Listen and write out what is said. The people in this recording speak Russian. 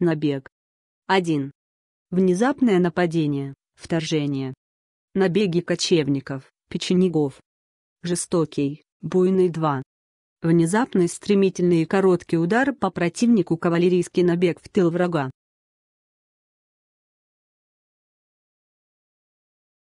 Набег. 1. Внезапное нападение, вторжение. Набеги кочевников, печенегов. Жестокий, буйный 2. Внезапный стремительный и короткий удар по противнику кавалерийский набег в тыл врага.